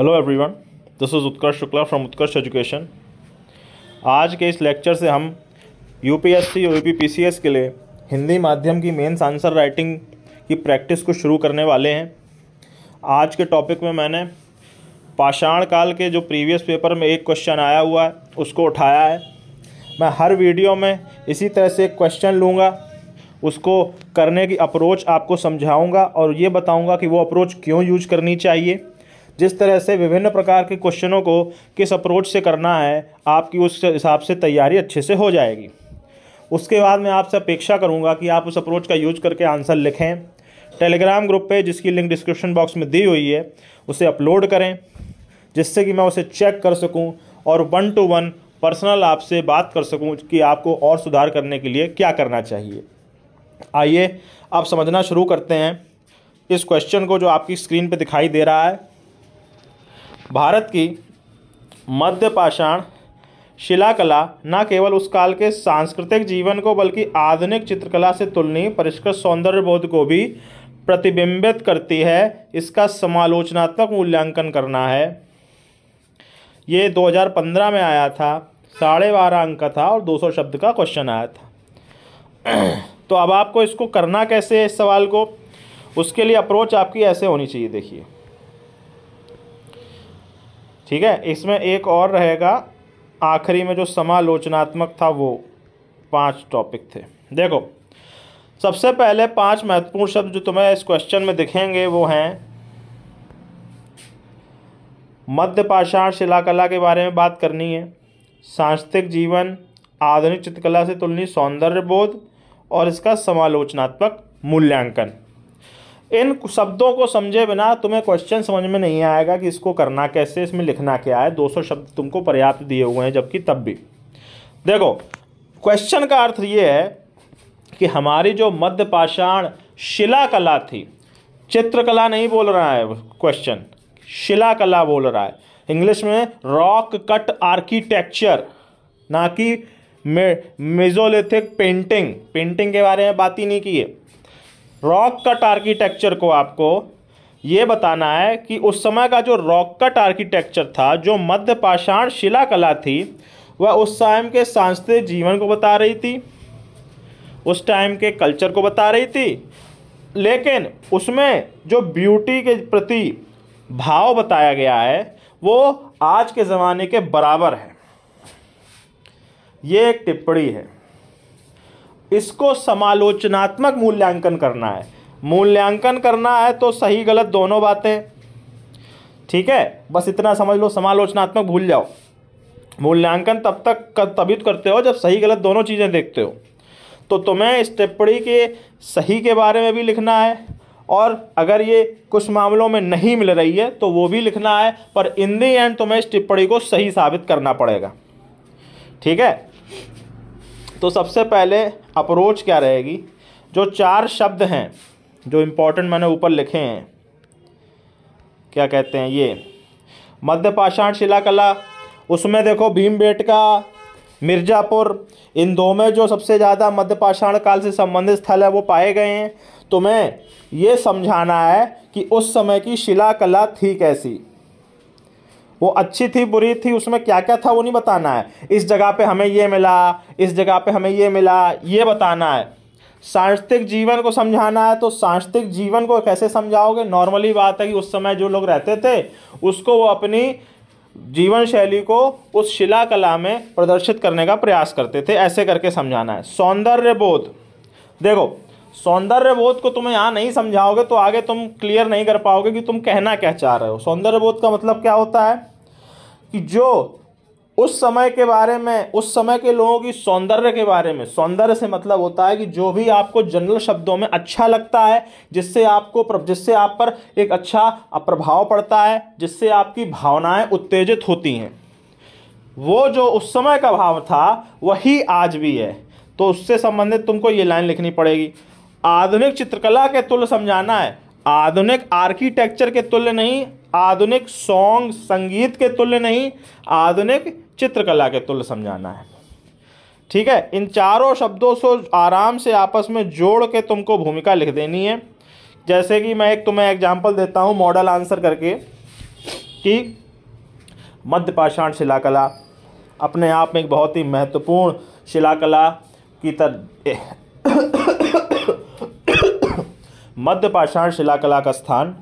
hello everyone this is Utkarsh Shukla from Utkarsh education आज के इस लेक्चर से हम यूपीएससी और यूपीपीसीएस के लिए हिंदी माध्यम की मेंस आंसर राइटिंग की प्रैक्टिस को शुरू करने वाले हैं आज के टॉपिक में मैंने पाषाण काल के जो प्रीवियस पेपर में एक क्वेश्चन आया हुआ है उसको उठाया है मैं हर वीडियो में इसी तरह से एक क्वेश्चन लूँगा उसको करने की अप्रोच आपको समझाऊँगा और ये बताऊँगा कि वो अप्रोच क्यों यूज करनी चाहिए जिस तरह से विभिन्न प्रकार के क्वेश्चनों को किस अप्रोच से करना है आपकी उस हिसाब से तैयारी अच्छे से हो जाएगी उसके बाद मैं आपसे अपेक्षा करूँगा कि आप उस अप्रोच का यूज करके आंसर लिखें टेलीग्राम ग्रुप पे जिसकी लिंक डिस्क्रिप्शन बॉक्स में दी हुई है उसे अपलोड करें जिससे कि मैं उसे चेक कर सकूं और वन टू वन पर्सनल आपसे बात कर सकूं कि आपको और सुधार करने के लिए क्या करना चाहिए आइए आप समझना शुरू करते हैं इस क्वेश्चन को जो आपकी स्क्रीन पर दिखाई दे रहा है भारत की मध्य शिला शिलाकला न केवल उस काल के सांस्कृतिक जीवन को बल्कि आधुनिक चित्रकला से तुलनीय परिष्कृत सौंदर्य बोध को भी प्रतिबिंबित करती है इसका समालोचनात्मक मूल्यांकन करना है ये 2015 में आया था साढ़े बारह अंक का था और 200 शब्द का क्वेश्चन आया था तो अब आपको इसको करना कैसे है इस सवाल को उसके लिए अप्रोच आपकी ऐसे होनी चाहिए देखिए ठीक है इसमें एक और रहेगा आखिरी में जो समालोचनात्मक था वो पांच टॉपिक थे देखो सबसे पहले पांच महत्वपूर्ण शब्द जो तुम्हें इस क्वेश्चन में दिखेंगे वो हैं मध्य पाषाण शिलाकला के बारे में बात करनी है सांस्कृतिक जीवन आधुनिक चित्रकला से तुलनीय सौंदर्य बोध और इसका समालोचनात्मक मूल्यांकन इन शब्दों को समझे बिना तुम्हें क्वेश्चन समझ में नहीं आएगा कि इसको करना कैसे इसमें लिखना क्या है 200 शब्द तुमको पर्याप्त दिए हुए हैं जबकि तब भी देखो क्वेश्चन का अर्थ ये है कि हमारी जो मध्य पाषाण शिला कला थी चित्रकला नहीं बोल रहा है क्वेश्चन शिला कला बोल रहा है इंग्लिश में रॉक कट आर्किटेक्चर ना कि मेजोलिथिक पेंटिंग पेंटिंग के बारे में बात ही नहीं की है रॉक कट आर्किटेक्चर को आपको ये बताना है कि उस समय का जो रॉक कट आर्किटेक्चर था जो मध्य पाषाण शिला कला थी वह उस टाइम के सांस्कृतिक जीवन को बता रही थी उस टाइम के कल्चर को बता रही थी लेकिन उसमें जो ब्यूटी के प्रति भाव बताया गया है वो आज के ज़माने के बराबर है ये एक टिप्पणी है इसको समालोचनात्मक मूल्यांकन करना है मूल्यांकन करना है तो सही गलत दोनों बातें ठीक है बस इतना समझ लो समालोचनात्मक भूल जाओ मूल्यांकन तब तक कर, तभी तो करते हो जब सही गलत दोनों चीज़ें देखते हो तो तुम्हें इस टिप्पणी के सही के बारे में भी लिखना है और अगर ये कुछ मामलों में नहीं मिल रही है तो वो भी लिखना है पर इन दी एंड तुम्हें इस टिप्पणी को सही साबित करना पड़ेगा ठीक है तो सबसे पहले अप्रोच क्या रहेगी जो चार शब्द हैं जो इम्पोर्टेंट मैंने ऊपर लिखे हैं क्या कहते हैं ये मध्य पाषाण शिलाकला उसमें देखो भीम बेटका मिर्ज़ापुर इन दो में जो सबसे ज़्यादा मध्य पाषाण काल से संबंधित स्थल है वो पाए गए हैं तुम्हें ये समझाना है कि उस समय की शिला कला थी कैसी वो अच्छी थी बुरी थी उसमें क्या क्या था वो नहीं बताना है इस जगह पे हमें ये मिला इस जगह पे हमें ये मिला ये बताना है सांस्कृतिक जीवन को समझाना है तो सांस्कृतिक जीवन को कैसे समझाओगे नॉर्मली बात है कि उस समय जो लोग रहते थे उसको वो अपनी जीवन शैली को उस शिला कला में प्रदर्शित करने का प्रयास करते थे ऐसे करके समझाना है सौंदर्य बोध देखो सौंदर्य बोध को तुम्हें यहाँ नहीं समझाओगे तो आगे तुम क्लियर नहीं कर पाओगे कि तुम कहना क्या चाह रहे हो सौंदर्य बोध का मतलब क्या होता है कि जो उस समय के बारे में उस समय के लोगों की सौंदर्य के बारे में सौंदर्य से मतलब होता है कि जो भी आपको जनरल शब्दों में अच्छा लगता है जिससे आपको जिससे आप पर एक अच्छा प्रभाव पड़ता है जिससे आपकी भावनाएं उत्तेजित होती हैं वो जो उस समय का भाव था वही आज भी है तो उससे संबंधित तुमको ये लाइन लिखनी पड़ेगी आधुनिक चित्रकला के तुल्य समझाना है आधुनिक आर्किटेक्चर के तुल्य नहीं आधुनिक सॉन्ग संगीत के तुल्य नहीं आधुनिक चित्रकला के तुल्य समझाना है ठीक है इन चारों शब्दों से आराम से आपस में जोड़ के तुमको भूमिका लिख देनी है जैसे कि मैं एक तुम्हें एग्जाम्पल देता हूँ मॉडल आंसर करके कि मध्य पाषाण शिलाकला अपने आप में एक बहुत ही महत्वपूर्ण शिलाकला की तरह मध्य पाषाण शिलाकला का स्थान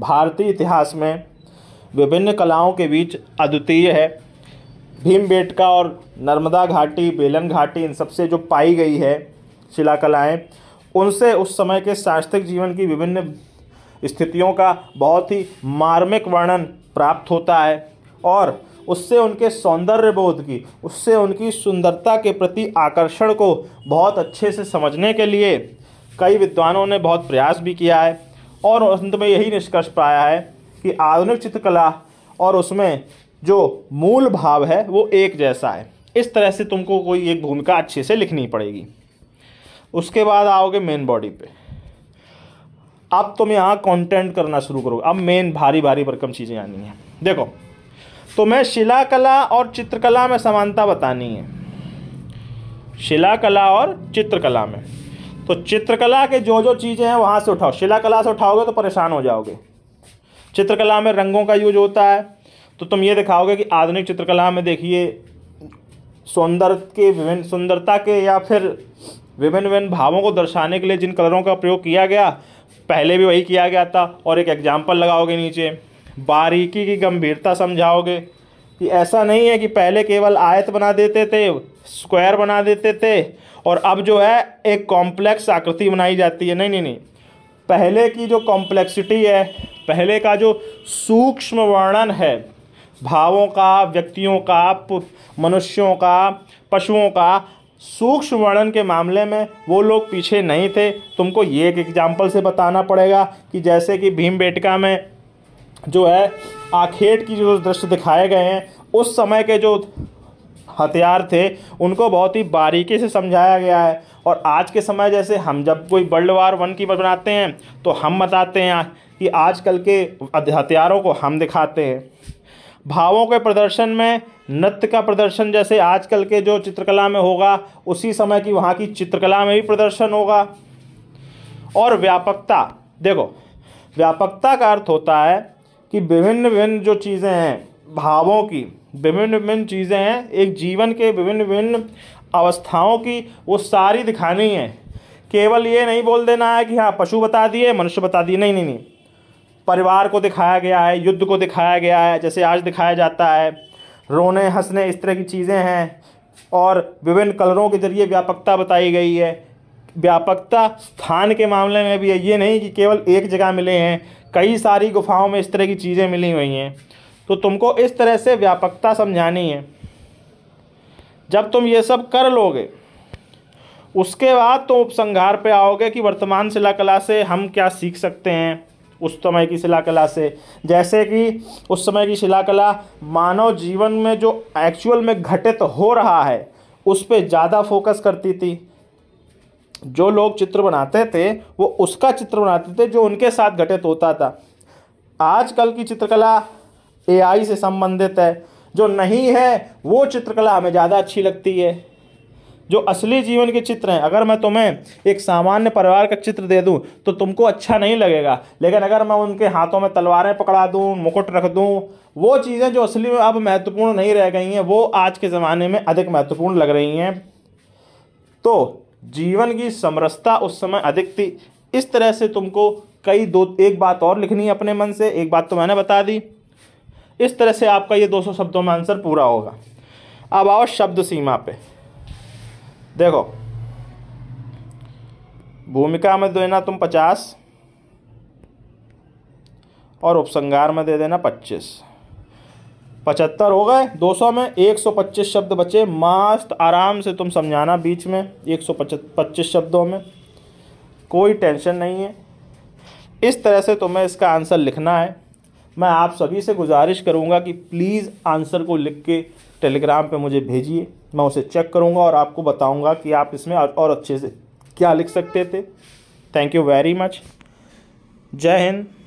भारतीय इतिहास में विभिन्न कलाओं के बीच अद्वितीय है भीमबेटका और नर्मदा घाटी बेलन घाटी इन सबसे जो पाई गई है शिलाकलाएँ उनसे उस समय के सांस्कृतिक जीवन की विभिन्न स्थितियों का बहुत ही मार्मिक वर्णन प्राप्त होता है और उससे उनके सौंदर्य बोध की उससे उनकी सुंदरता के प्रति आकर्षण को बहुत अच्छे से समझने के लिए कई विद्वानों ने बहुत प्रयास भी किया है और अंत में यही निष्कर्ष पाया है कि आधुनिक चित्रकला और उसमें जो मूल भाव है वो एक जैसा है इस तरह से तुमको कोई एक भूमिका अच्छे से लिखनी पड़ेगी उसके बाद आओगे मेन बॉडी पे अब तुम यहाँ कंटेंट करना शुरू करोगे अब मेन भारी भारी भरकम चीज़ें आनी हैं देखो तो मैं शिलाकला और चित्रकला में समानता बतानी है शिलाकला और चित्रकला में तो चित्रकला के जो जो चीज़ें हैं वहाँ से उठाओ शिला कला से उठाओगे तो परेशान हो जाओगे चित्रकला में रंगों का यूज होता है तो तुम ये दिखाओगे कि आधुनिक चित्रकला में देखिए सौंदर्य के विभिन्न सुंदरता के या फिर विभिन्न विभिन्न भावों को दर्शाने के लिए जिन कलरों का प्रयोग किया गया पहले भी वही किया गया था और एक एग्जाम्पल लगाओगे नीचे बारीकी की गंभीरता समझाओगे कि ऐसा नहीं है कि पहले केवल आयत बना देते थे स्क्वायर बना देते थे और अब जो है एक कॉम्प्लेक्स आकृति बनाई जाती है नहीं नहीं नहीं पहले की जो कॉम्प्लेक्सिटी है पहले का जो सूक्ष्म वर्णन है भावों का व्यक्तियों का मनुष्यों का पशुओं का सूक्ष्म वर्णन के मामले में वो लोग पीछे नहीं थे तुमको ये एक एग्जाम्पल से बताना पड़ेगा कि जैसे कि भीम बेटका में जो है आखेट की जो दृश्य दिखाए गए हैं उस समय के जो हथियार थे उनको बहुत ही बारीकी से समझाया गया है और आज के समय जैसे हम जब कोई वर्ल्ड वार वन की बनाते हैं तो हम बताते हैं कि आजकल के हथियारों को हम दिखाते हैं भावों के प्रदर्शन में नृत्य का प्रदर्शन जैसे आजकल के जो चित्रकला में होगा उसी समय की वहाँ की चित्रकला में भी प्रदर्शन होगा और व्यापकता देखो व्यापकता का अर्थ होता है कि विभिन्न विभिन्न जो चीज़ें हैं भावों की विभिन्न विभिन्न चीज़ें हैं एक जीवन के विभिन्न विभिन्न अवस्थाओं की वो सारी दिखानी है केवल ये नहीं बोल देना है कि हाँ पशु बता दिए मनुष्य बता दिए नहीं नहीं नहीं परिवार को दिखाया गया है युद्ध को दिखाया गया है जैसे आज दिखाया जाता है रोने हंसने इस तरह की चीज़ें हैं और विभिन्न कलरों के जरिए व्यापकता बताई गई है व्यापकता स्थान के मामले में भी है ये नहीं कि केवल एक जगह मिले हैं कई सारी गुफाओं में इस तरह की चीज़ें मिली हुई हैं तो तुमको इस तरह से व्यापकता समझानी है जब तुम ये सब कर लोगे उसके बाद तुम उपसंहार पे आओगे कि वर्तमान शिलाकला से हम क्या सीख सकते हैं उस समय की शिलाकला से जैसे कि उस समय की शिलाकला मानव जीवन में जो एक्चुअल में घटित हो रहा है उस पर ज़्यादा फोकस करती थी जो लोग चित्र बनाते थे वो उसका चित्र बनाते थे जो उनके साथ घटित होता था आजकल की चित्रकला एआई से संबंधित है जो नहीं है वो चित्रकला हमें ज़्यादा अच्छी लगती है जो असली जीवन के चित्र हैं अगर मैं तुम्हें एक सामान्य परिवार का चित्र दे दूं तो तुमको अच्छा नहीं लगेगा लेकिन अगर मैं उनके हाथों में तलवारें पकड़ा दूं मुकुट रख दूं वो चीज़ें जो असली में अब महत्वपूर्ण नहीं रह गई हैं वो आज के ज़माने में अधिक महत्वपूर्ण लग रही हैं तो जीवन की समरसता उस समय अधिक थी इस तरह से तुमको कई दो एक बात और लिखनी है अपने मन से एक बात तो मैंने बता दी इस तरह से आपका ये 200 शब्दों में आंसर पूरा होगा अब आओ शब्द सीमा पे देखो भूमिका में देना तुम पचास और उपसंगार में दे देना पच्चीस पचहत्तर हो गए 200 में 125 शब्द बचे मस्त आराम से तुम समझाना बीच में एक सौ पच्चीस शब्दों में कोई टेंशन नहीं है इस तरह से तुम्हें इसका आंसर लिखना है मैं आप सभी से गुजारिश करूंगा कि प्लीज़ आंसर को लिख के टेलीग्राम पे मुझे भेजिए मैं उसे चेक करूंगा और आपको बताऊंगा कि आप इसमें और अच्छे से क्या लिख सकते थे थैंक यू वेरी मच जय हिंद